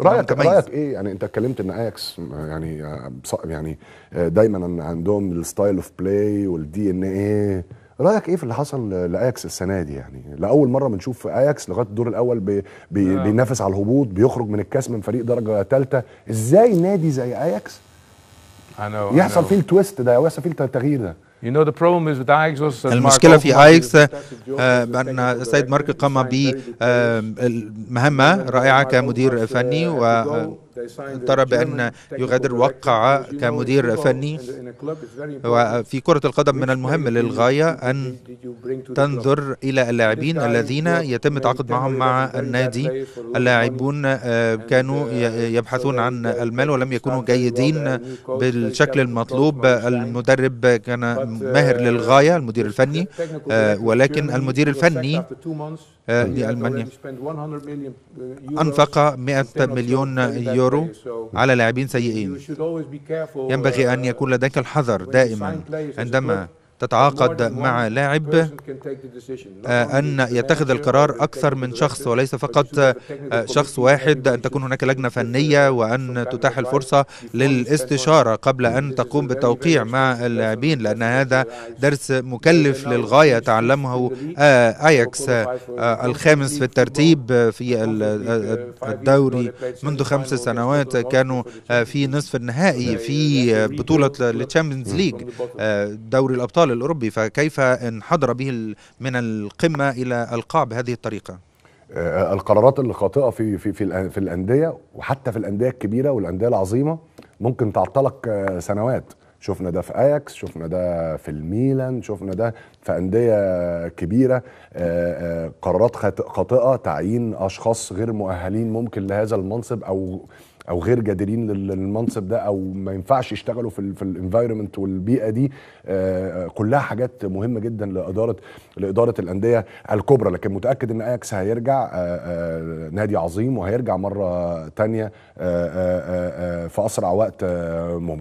رايك متميز. رايك ايه يعني انت اتكلمت ان اياكس يعني آه، يعني آه، دايما عندهم الستايل اوف بلاي والدي ان ايه رايك ايه في اللي حصل لاياكس السنه دي يعني لاول مره بنشوف اياكس لغايه الدور الاول بي بي آه. بينافس على الهبوط بيخرج من الكاس من فريق درجه ثالثه ازاي نادي زي اياكس يحصل فيه التويست ده او يحصل فيه التغيير ده المشكلة في ايكس آه، آه، بأن السيد مارك قام بمهمة آه، رائعة كمدير uh, فني و ترى بأن يغادر وقع كمدير فني وفي كرة القدم من المهم للغاية أن تنظر إلى اللاعبين الذين يتم التعاقد معهم مع النادي اللاعبون uh, كانوا يبحثون عن المال ولم يكونوا جيدين بالشكل المطلوب المدرب كان ماهر للغايه المدير الفني آه، ولكن المدير الفني آه، لالمانيا uh, انفق 100 مليون يورو على لاعبين سيئين ينبغي ان uh, يكون لديك الحذر دائما عندما تتعاقد مع لاعب آه، أن يتخذ القرار أكثر من شخص وليس فقط آه، شخص واحد أن تكون هناك لجنة فنية وأن تتاح الفرصة للاستشارة قبل أن تقوم بالتوقيع مع اللاعبين لأن هذا درس مكلف للغاية تعلمه أياكس آه، الخامس في الترتيب في uh, الدوري منذ خمس سنوات كانوا في نصف النهائي في بطولة التشامبيونز mm. ليج دوري الأبطال الاتصال الاوروبي فكيف انحدر به من القمه الى القاع بهذه الطريقه؟ آه، القرارات الخاطئه في في في, في الانديه وحتى في الانديه الكبيره والانديه العظيمه ممكن تعطلك آه، سنوات شفنا ده في اياكس شفنا ده في الميلان شفنا ده في انديه كبيره آه، قرارات خاطئه تعيين اشخاص غير مؤهلين ممكن لهذا المنصب او او غير جادرين للمنصب ده او ما ينفعش يشتغلوا في في الانفايرمنت والبيئه دي آه، آه، كلها حاجات مهمه جدا لاداره لاداره الانديه الكبرى لكن متاكد ان اياكس هيرجع آه، نادي عظيم وهيرجع مره تانية في اسرع وقت ممكن